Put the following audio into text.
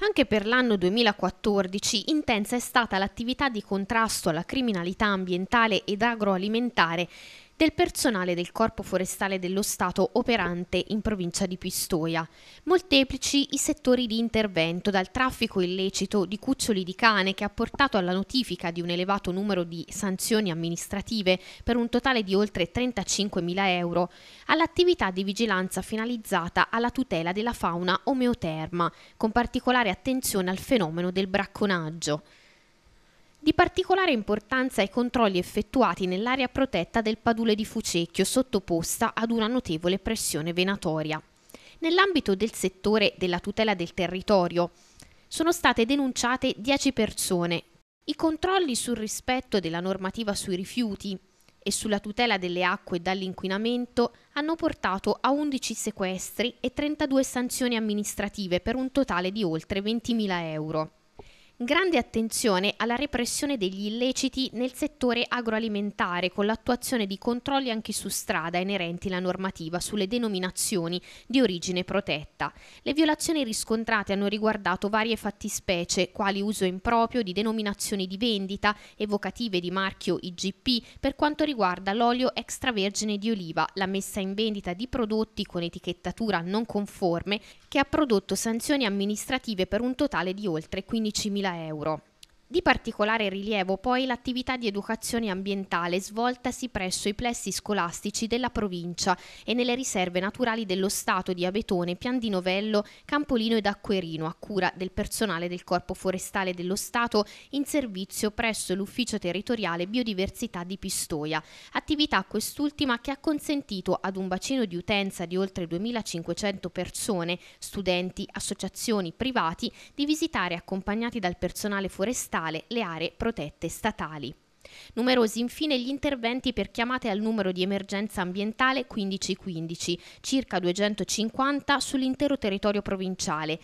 Anche per l'anno 2014 intensa è stata l'attività di contrasto alla criminalità ambientale ed agroalimentare del personale del Corpo Forestale dello Stato operante in provincia di Pistoia. Molteplici i settori di intervento, dal traffico illecito di cuccioli di cane che ha portato alla notifica di un elevato numero di sanzioni amministrative per un totale di oltre 35.000 euro, all'attività di vigilanza finalizzata alla tutela della fauna omeoterma, con particolare attenzione al fenomeno del bracconaggio. Di particolare importanza i controlli effettuati nell'area protetta del padule di Fucecchio sottoposta ad una notevole pressione venatoria. Nell'ambito del settore della tutela del territorio sono state denunciate 10 persone. I controlli sul rispetto della normativa sui rifiuti e sulla tutela delle acque dall'inquinamento hanno portato a 11 sequestri e 32 sanzioni amministrative per un totale di oltre 20.000 euro. Grande attenzione alla repressione degli illeciti nel settore agroalimentare con l'attuazione di controlli anche su strada inerenti la normativa sulle denominazioni di origine protetta. Le violazioni riscontrate hanno riguardato varie fattispecie, quali uso improprio di denominazioni di vendita, evocative di marchio IGP per quanto riguarda l'olio extravergine di oliva, la messa in vendita di prodotti con etichettatura non conforme che ha prodotto sanzioni amministrative per un totale di oltre 15.000 euro. Di particolare rilievo poi l'attività di educazione ambientale svoltasi presso i plessi scolastici della provincia e nelle riserve naturali dello Stato di Abetone, Pian di Novello, Campolino ed Acquerino a cura del personale del Corpo Forestale dello Stato in servizio presso l'Ufficio Territoriale Biodiversità di Pistoia. Attività quest'ultima che ha consentito ad un bacino di utenza di oltre 2500 persone, studenti, associazioni, privati, di visitare accompagnati dal personale forestale statale le aree protette statali. Numerosi infine gli interventi per chiamate al numero di emergenza ambientale 1515, circa 250 sull'intero territorio provinciale,